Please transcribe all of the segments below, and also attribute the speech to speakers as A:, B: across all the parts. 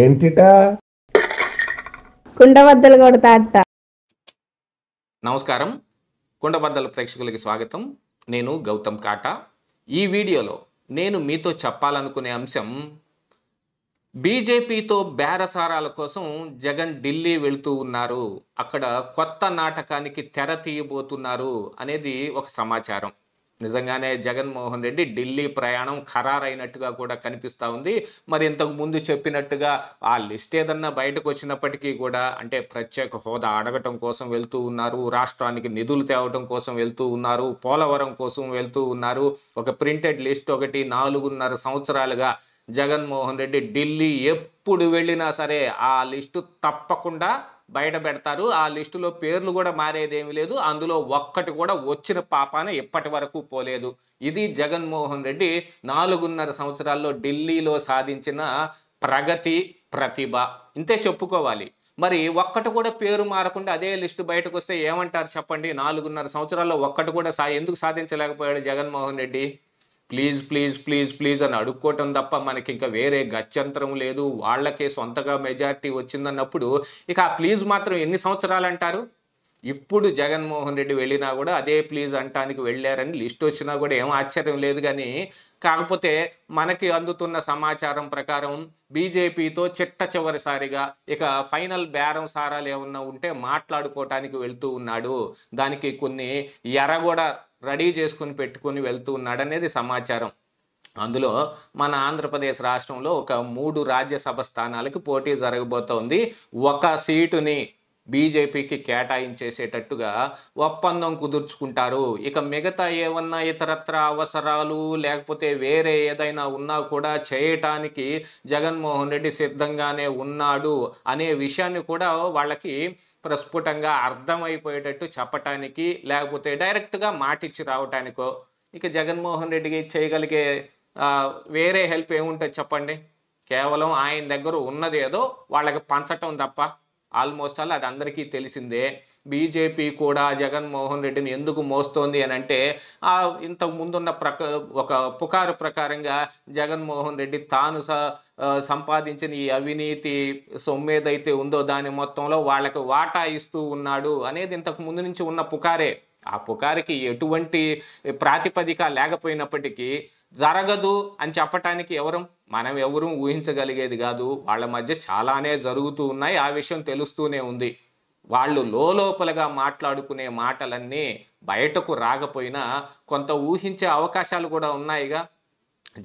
A: ఏంటిటా కుండబద్దలు కొడతా నమస్కారం కుండబద్దల ప్రేక్షకులకి స్వాగతం నేను గౌతమ్ కాటా ఈ వీడియోలో నేను మీతో చెప్పాలనుకునే అంశం బీజేపీతో బేరసారాల కోసం జగన్ ఢిల్లీ వెళుతూ ఉన్నారు అక్కడ కొత్త నాటకానికి తెర తీయబోతున్నారు అనేది ఒక సమాచారం నిజంగానే జగన్మోహన్ రెడ్డి ఢిల్లీ ప్రయాణం ఖరారైనట్టుగా కూడా కనిపిస్తూ ఉంది మరి ఇంతకు ముందు చెప్పినట్టుగా ఆ లిస్ట్ ఏదన్నా బయటకు వచ్చినప్పటికీ కూడా అంటే ప్రత్యేక హోదా అడగటం కోసం వెళ్తూ ఉన్నారు రాష్ట్రానికి నిధులు తేవటం కోసం వెళ్తూ ఉన్నారు పోలవరం కోసం వెళ్తూ ఉన్నారు ఒక ప్రింటెడ్ లిస్ట్ ఒకటి నాలుగున్నర సంవత్సరాలుగా జగన్మోహన్ రెడ్డి ఢిల్లీ ఎప్పుడు వెళ్ళినా సరే ఆ లిస్టు తప్పకుండా బయట పెడతారు ఆ లిస్టులో పేర్లు కూడా మారేదేమీ లేదు అందులో ఒక్కటి కూడా వచ్చిన పాపాన ఇప్పటి వరకు పోలేదు ఇది జగన్మోహన్ రెడ్డి నాలుగున్నర సంవత్సరాల్లో ఢిల్లీలో సాధించిన ప్రగతి ప్రతిభ ఇంతే చెప్పుకోవాలి మరి ఒక్కటి కూడా పేరు మారకుండా అదే లిస్టు బయటకు వస్తే ఏమంటారు చెప్పండి నాలుగున్నర సంవత్సరాల్లో ఒక్కటి కూడా సా ఎందుకు సాధించలేకపోయాడు Jaganmohan Reddy please please please please అని అడుక్కోవటం తప్ప మనకి ఇంకా వేరే గత్యంతరం లేదు వాళ్ళకే సొంతగా మెజార్టీ వచ్చిందన్నప్పుడు ఇక ఆ ప్లీజ్ మాత్రం ఎన్ని సంవత్సరాలు అంటారు ఇప్పుడు జగన్మోహన్ రెడ్డి వెళ్ళినా కూడా అదే ప్లీజ్ అంటానికి వెళ్ళారని లిస్ట్ వచ్చినా కూడా ఏం ఆశ్చర్యం లేదు కానీ కాకపోతే మనకి అందుతున్న సమాచారం ప్రకారం బీజేపీతో చిట్ట చివరిసారిగా ఇక ఫైనల్ బేరం సారాలు ఏమన్నా ఉంటే మాట్లాడుకోవటానికి వెళ్తూ ఉన్నాడు దానికి కొన్ని కూడా రెడీ చేసుకుని పెట్టుకుని వెళ్తూ ఉన్నాడు అనేది సమాచారం అందులో మన ఆంధ్రప్రదేశ్ రాష్ట్రంలో ఒక మూడు రాజ్యసభ స్థానాలకు పోటీ జరగబోతోంది ఒక సీటుని బీజేపీకి కేటాయించేసేటట్టుగా ఒప్పందం కుదుర్చుకుంటారు ఇక మిగతా ఏమన్నా ఇతరత్ర అవసరాలు లేకపోతే వేరే ఏదైనా ఉన్నా కూడా చేయటానికి జగన్మోహన్ రెడ్డి సిద్ధంగానే ఉన్నాడు అనే విషయాన్ని కూడా వాళ్ళకి ప్రస్ఫుటంగా అర్థమైపోయేటట్టు చెప్పటానికి లేకపోతే డైరెక్ట్గా మాటిచ్చి రావటానికో ఇక జగన్మోహన్ రెడ్డికి చేయగలిగే వేరే హెల్ప్ ఏముంటుంది చెప్పండి కేవలం ఆయన దగ్గర ఉన్నదేదో వాళ్ళకి పంచటం తప్ప ఆల్మోస్ట్ ఆల్ అది అందరికీ తెలిసిందే బీజేపీ కూడా జగన్మోహన్ రెడ్డిని ఎందుకు మోస్తోంది అని అంటే ఆ ఇంతకు ముందున్న ప్రక ఒక పుకారు ప్రకారంగా జగన్మోహన్ రెడ్డి తాను సంపాదించిన ఈ అవినీతి సొమ్మేదైతే ఉందో దాని మొత్తంలో వాళ్ళకి వాటా ఇస్తూ ఉన్నాడు అనేది ఇంతకు ముందు నుంచి ఉన్న పుకారే ఆ పుకారికి ఎటువంటి ప్రాతిపదిక లేకపోయినప్పటికీ జరగదు అని చెప్పటానికి ఎవరు మనం ఎవరూ ఊహించగలిగేది కాదు వాళ్ళ మధ్య చాలానే జరుగుతూ ఉన్నాయి ఆ విషయం తెలుస్తూనే ఉంది వాళ్ళు లోపలగా మాట్లాడుకునే మాటలన్నీ బయటకు రాకపోయినా కొంత ఊహించే అవకాశాలు కూడా ఉన్నాయిగా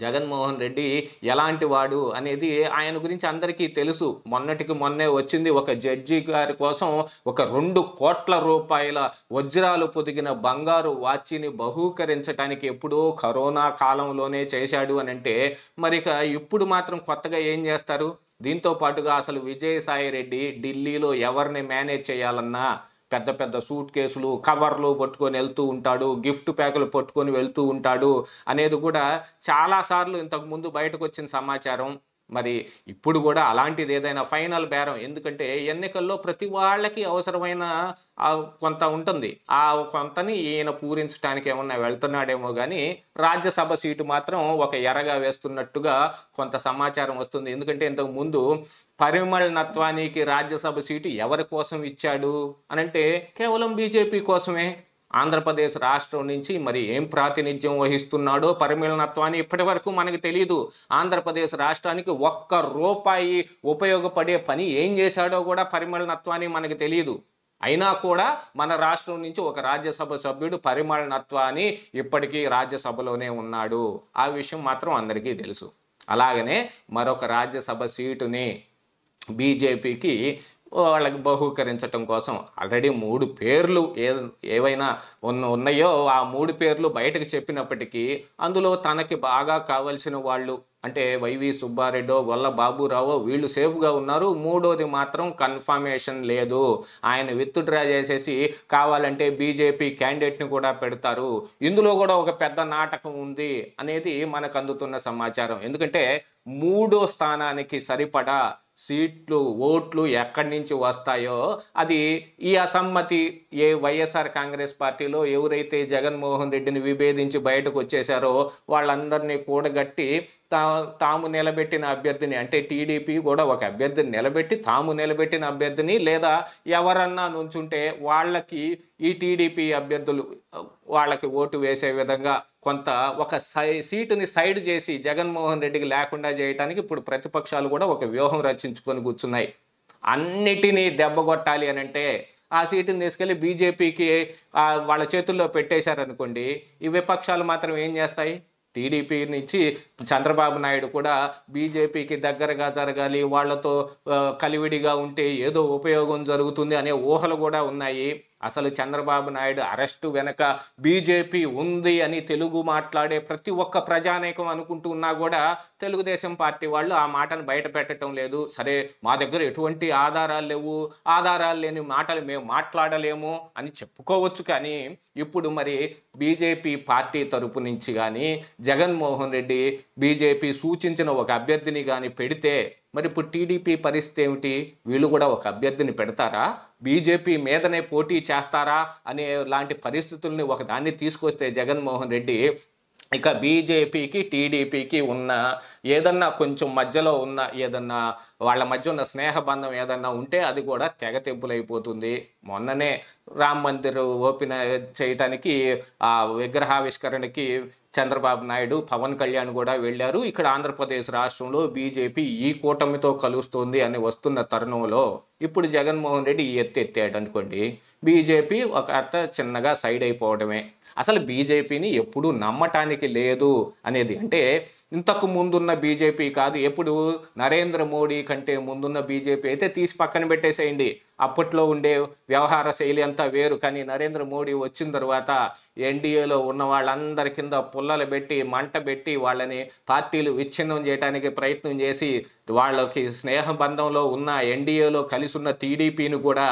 A: జగన్మోహన్ రెడ్డి ఎలాంటి వాడు అనేది ఆయన గురించి అందరికీ తెలుసు మొన్నటికి మొన్నే వచ్చింది ఒక జడ్జి గారి కోసం ఒక రెండు కోట్ల రూపాయల వజ్రాలు పొదిగిన బంగారు వాచిని బహూకరించడానికి ఎప్పుడో కరోనా కాలంలోనే చేశాడు అని అంటే మరిక ఇప్పుడు మాత్రం కొత్తగా ఏం చేస్తారు దీంతో పాటుగా అసలు విజయసాయి రెడ్డి ఢిల్లీలో ఎవరిని మేనేజ్ చేయాలన్నా పెద్ద పెద్ద సూట్ కేసులు కవర్లు పట్టుకొని వెళ్తూ ఉంటాడు గిఫ్ట్ ప్యాకులు పట్టుకొని వెళ్తూ ఉంటాడు అనేది కూడా చాలాసార్లు ఇంతకుముందు బయటకు వచ్చిన సమాచారం మరి ఇప్పుడు కూడా అలాంటిది ఏదైనా ఫైనల్ బేరం ఎందుకంటే ఎన్నికల్లో ప్రతి వాళ్ళకి అవసరమైన కొంత ఉంటుంది ఆ కొంతని ఈయన పూరించడానికి ఏమన్నా వెళ్తున్నాడేమో కానీ రాజ్యసభ సీటు మాత్రం ఒక ఎరగా వేస్తున్నట్టుగా కొంత సమాచారం వస్తుంది ఎందుకంటే ఇంతకు ముందు పరిమళ నత్వానికి రాజ్యసభ సీటు ఎవరి కోసం ఇచ్చాడు అనంటే కేవలం బీజేపీ కోసమే ఆంధ్రప్రదేశ్ రాష్ట్రం నుంచి మరి ఏం ప్రాతినిధ్యం వహిస్తున్నాడో పరిమిళనత్వాన్ని ఇప్పటి వరకు మనకు తెలియదు ఆంధ్రప్రదేశ్ రాష్ట్రానికి ఒక్క రూపాయి ఉపయోగపడే పని ఏం చేశాడో కూడా పరిమిళనత్వాన్ని మనకు తెలియదు అయినా కూడా మన రాష్ట్రం నుంచి ఒక రాజ్యసభ సభ్యుడు పరిమళనత్వాన్ని ఇప్పటికీ రాజ్యసభలోనే ఉన్నాడు ఆ విషయం మాత్రం అందరికీ తెలుసు అలాగనే మరొక రాజ్యసభ సీటుని బీజేపీకి వాళ్ళకి బహూకరించటం కోసం ఆల్రెడీ మూడు పేర్లు ఏ ఏవైనా ఉన్న ఉన్నాయో ఆ మూడు పేర్లు బయటకు చెప్పినప్పటికీ అందులో తనకి బాగా కావలసిన వాళ్ళు అంటే వైవి సుబ్బారెడ్డో గొల్ల బాబురావో వీళ్ళు సేఫ్గా ఉన్నారు మూడోది మాత్రం కన్ఫర్మేషన్ లేదు ఆయన విత్డ్రా చేసేసి కావాలంటే బీజేపీ క్యాండిడేట్ని కూడా పెడతారు ఇందులో కూడా ఒక పెద్ద నాటకం ఉంది అనేది మనకు అందుతున్న సమాచారం ఎందుకంటే మూడో స్థానానికి సరిపడా సీట్లు ఓట్లు ఎక్కడి నుంచి వస్తాయో అది ఈ అసమ్మతి ఏ వైఎస్ఆర్ కాంగ్రెస్ పార్టీలో ఎవరైతే జగన్మోహన్ రెడ్డిని విభేదించి బయటకు వచ్చేసారో వాళ్ళందరినీ కూడగట్టి తా తాము నిలబెట్టిన అభ్యర్థిని అంటే టీడీపీ కూడా ఒక అభ్యర్థిని నిలబెట్టి తాము నిలబెట్టిన అభ్యర్థిని లేదా ఎవరన్నా నుంచుంటే వాళ్ళకి ఈ టీడీపీ అభ్యర్థులు వాళ్ళకి ఓటు వేసే విధంగా కొంత ఒక సై సీటుని సైడ్ చేసి జగన్మోహన్ రెడ్డికి లేకుండా చేయడానికి ఇప్పుడు ప్రతిపక్షాలు కూడా ఒక వ్యూహం రచించుకొని కూర్చున్నాయి అన్నిటినీ దెబ్బగొట్టాలి అని అంటే ఆ సీటుని తీసుకెళ్ళి బీజేపీకి వాళ్ళ చేతుల్లో పెట్టేశారనుకోండి ఈ విపక్షాలు మాత్రం ఏం చేస్తాయి టీడీపీ నుంచి చంద్రబాబు నాయుడు కూడా బీజేపీకి దగ్గరగా జరగాలి వాళ్లతో కలివిడిగా ఉంటే ఏదో ఉపయోగం జరుగుతుంది అనే ఊహలు కూడా ఉన్నాయి అసలు చంద్రబాబు నాయుడు అరెస్టు వెనక బీజేపీ ఉంది అని తెలుగు మాట్లాడే ప్రతి ఒక్క ప్రజానేకం అనుకుంటూ ఉన్నా కూడా తెలుగుదేశం పార్టీ వాళ్ళు ఆ మాటను బయట పెట్టడం లేదు సరే మా దగ్గర ఎటువంటి ఆధారాలు లేవు ఆధారాలు లేని మాటలు మేము మాట్లాడలేము అని చెప్పుకోవచ్చు కానీ ఇప్పుడు మరి బీజేపీ పార్టీ తరపు నుంచి కానీ జగన్మోహన్ రెడ్డి బీజేపీ సూచించిన ఒక అభ్యర్థిని కానీ పెడితే మరి ఇప్పుడు టీడీపీ పరిస్థితి ఏమిటి వీళ్ళు కూడా ఒక అభ్యర్థిని పెడతారా బీజేపీ మీదనే పోటీ చేస్తారా అనే లాంటి పరిస్థితుల్ని ఒకదాన్ని తీసుకొస్తే జగన్మోహన్ రెడ్డి ఇక బీజేపీకి టీడీపీకి ఉన్న ఏదన్నా కొంచెం మధ్యలో ఉన్న ఏదన్నా వాళ్ళ మధ్య ఉన్న స్నేహబంధం ఏదన్నా ఉంటే అది కూడా తెగ మొన్ననే రామ్ మందిర్ ఓపెన్ చేయటానికి ఆ విగ్రహావిష్కరణకి చంద్రబాబు నాయుడు పవన్ కళ్యాణ్ కూడా వెళ్ళారు ఇక్కడ ఆంధ్రప్రదేశ్ రాష్ట్రంలో బీజేపీ ఈ కూటమితో కలుస్తుంది అని వస్తున్న తరుణంలో ఇప్పుడు జగన్మోహన్ రెడ్డి ఈ ఎత్తు ఎత్తాడు అనుకోండి బీజేపీ ఒక అట్ట చిన్నగా సైడ్ అయిపోవడమే అసలు బీజేపీని ఎప్పుడూ నమ్మటానికి లేదు అనేది అంటే ఇంతకు ముందున్న బీజేపీ కాదు ఎప్పుడు నరేంద్ర మోడీ కంటే ముందున్న బీజేపీ అయితే తీసి పక్కన పెట్టేసేయండి అప్పట్లో ఉండే వ్యవహార శైలి అంతా వేరు కానీ నరేంద్ర మోడీ వచ్చిన తర్వాత ఎన్డీఏలో ఉన్న వాళ్ళందరి కింద పుల్లలు పెట్టి మంట పెట్టి వాళ్ళని పార్టీలు విచ్ఛిన్నం చేయడానికి ప్రయత్నం చేసి వాళ్ళకి స్నేహ బంధంలో ఉన్న ఎన్డీఏలో కలిసి ఉన్న టీడీపీని కూడా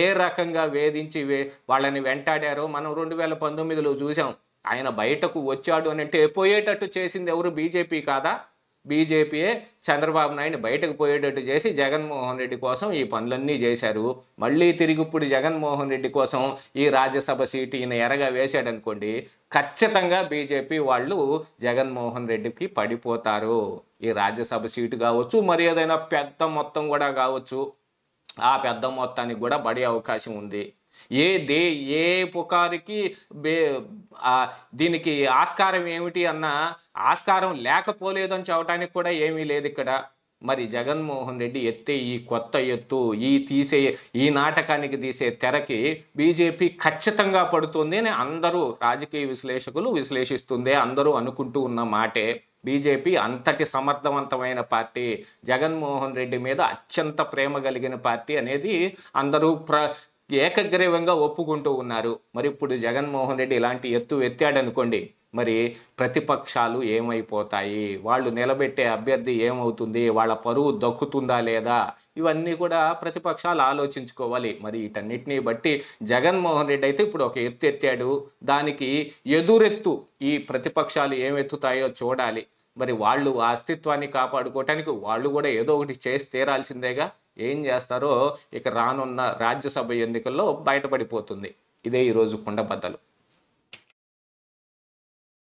A: ఏ రకంగా వేధించి వాళ్ళని వెంటాడారో మనం రెండు వేల పంతొమ్మిదిలో చూసాం ఆయన బయటకు వచ్చాడు అని అంటే పోయేటట్టు చేసింది ఎవరు బీజేపీ కాదా బీజేపీయే చంద్రబాబు నాయుడు బయటకు పోయేటట్టు చేసి జగన్మోహన్ రెడ్డి కోసం ఈ పనులన్నీ చేశారు మళ్ళీ తిరిగి ఇప్పుడు జగన్మోహన్ రెడ్డి కోసం ఈ రాజ్యసభ సీటు ఈయన ఎరగా వేశాడనుకోండి ఖచ్చితంగా బీజేపీ వాళ్ళు జగన్మోహన్ రెడ్డికి పడిపోతారు ఈ రాజ్యసభ సీటు కావచ్చు మరి ఏదైనా పెద్ద మొత్తం కూడా కావచ్చు ఆ పెద్ద మొత్తానికి కూడా పడే అవకాశం ఉంది ఏ దే ఏ పుకారికి దీనికి ఆస్కారం ఏమిటి అన్న ఆస్కారం లేకపోలేదని చెప్పడానికి కూడా ఏమీ లేదు ఇక్కడ మరి జగన్మోహన్ రెడ్డి ఎత్తే ఈ కొత్త ఎత్తు ఈ తీసే ఈ నాటకానికి తీసే తెరకి బీజేపీ ఖచ్చితంగా పడుతుంది అని అందరూ రాజకీయ విశ్లేషకులు విశ్లేషిస్తుంది అందరూ అనుకుంటూ ఉన్న మాటే బీజేపీ అంతటి సమర్థవంతమైన పార్టీ జగన్మోహన్ రెడ్డి మీద అత్యంత ప్రేమ కలిగిన పార్టీ అనేది అందరూ ప్ర ఏకగ్రీవంగా ఒప్పుకుంటూ ఉన్నారు మరి ఇప్పుడు జగన్మోహన్ రెడ్డి ఇలాంటి ఎత్తు ఎత్తాడనుకోండి మరి ప్రతిపక్షాలు ఏమైపోతాయి వాళ్ళు నిలబెట్టే అభ్యర్థి ఏమవుతుంది వాళ్ళ పరువు దక్కుతుందా లేదా ఇవన్నీ కూడా ప్రతిపక్షాలు ఆలోచించుకోవాలి మరి వీటన్నిటిని బట్టి జగన్మోహన్ రెడ్డి అయితే ఇప్పుడు ఒక ఎత్తు ఎత్తాడు దానికి ఎదురెత్తు ఈ ప్రతిపక్షాలు ఏమెత్తుతాయో చూడాలి మరి వాళ్ళు అస్తిత్వాన్ని కాపాడుకోవటానికి వాళ్ళు కూడా ఏదో ఒకటి చేసి తీరాల్సిందేగా ఏం చేస్తారో ఇక రానున్న రాజ్యసభ ఎన్నికల్లో బయటపడిపోతుంది ఇదే ఈరోజు కుండబద్దలు